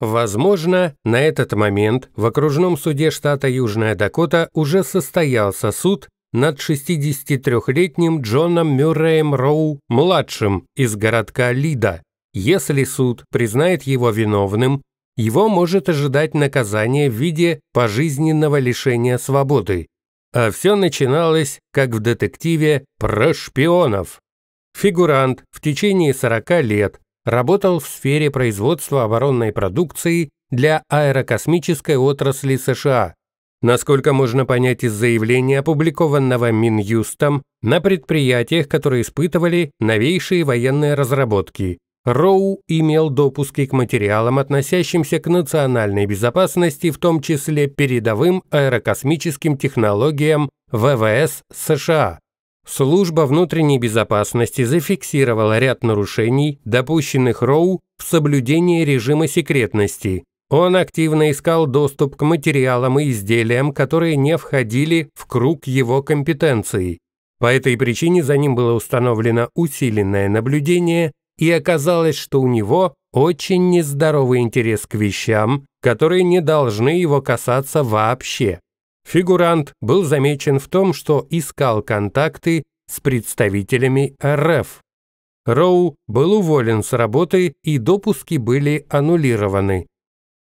Возможно, на этот момент в окружном суде штата Южная Дакота уже состоялся суд над 63-летним Джоном Мюрреем Роу-младшим из городка Лида. Если суд признает его виновным, его может ожидать наказание в виде пожизненного лишения свободы. А все начиналось, как в детективе, про шпионов. Фигурант в течение 40 лет работал в сфере производства оборонной продукции для аэрокосмической отрасли США, насколько можно понять из заявления, опубликованного Минюстом на предприятиях, которые испытывали новейшие военные разработки. Роу имел допуски к материалам, относящимся к национальной безопасности, в том числе передовым аэрокосмическим технологиям ВВС США, Служба внутренней безопасности зафиксировала ряд нарушений, допущенных Роу в соблюдении режима секретности. Он активно искал доступ к материалам и изделиям, которые не входили в круг его компетенций. По этой причине за ним было установлено усиленное наблюдение, и оказалось, что у него очень нездоровый интерес к вещам, которые не должны его касаться вообще. Фигурант был замечен в том, что искал контакты с представителями РФ. Роу был уволен с работы и допуски были аннулированы.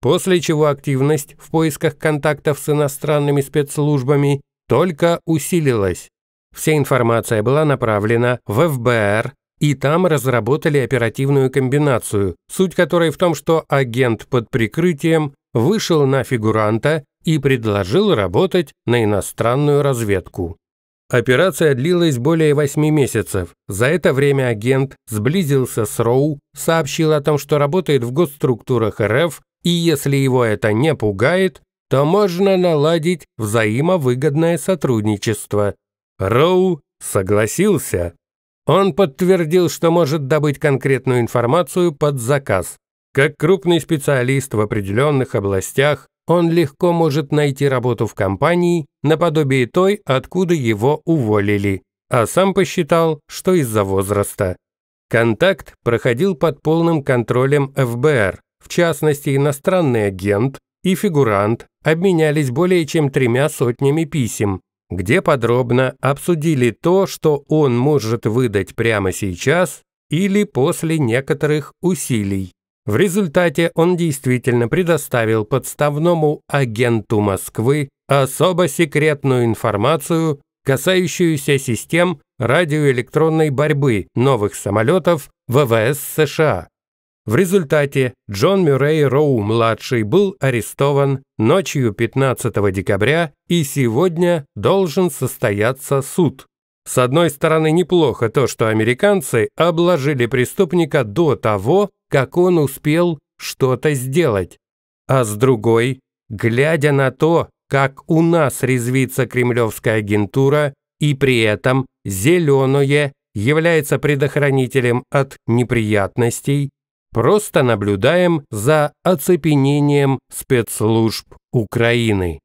После чего активность в поисках контактов с иностранными спецслужбами только усилилась. Вся информация была направлена в ФБР, и там разработали оперативную комбинацию, суть которой в том, что агент под прикрытием вышел на фигуранта и предложил работать на иностранную разведку. Операция длилась более восьми месяцев. За это время агент сблизился с Роу, сообщил о том, что работает в госструктурах РФ, и если его это не пугает, то можно наладить взаимовыгодное сотрудничество. Роу согласился. Он подтвердил, что может добыть конкретную информацию под заказ. Как крупный специалист в определенных областях, он легко может найти работу в компании наподобие той, откуда его уволили, а сам посчитал, что из-за возраста. Контакт проходил под полным контролем ФБР, в частности иностранный агент и фигурант обменялись более чем тремя сотнями писем, где подробно обсудили то, что он может выдать прямо сейчас или после некоторых усилий. В результате он действительно предоставил подставному агенту Москвы особо секретную информацию, касающуюся систем радиоэлектронной борьбы новых самолетов ВВС США. В результате Джон Мюррей Роу-младший был арестован ночью 15 декабря и сегодня должен состояться суд. С одной стороны, неплохо то, что американцы обложили преступника до того, как он успел что-то сделать, а с другой, глядя на то, как у нас резвится кремлевская агентура, и при этом зеленое является предохранителем от неприятностей, просто наблюдаем за оцепенением спецслужб Украины.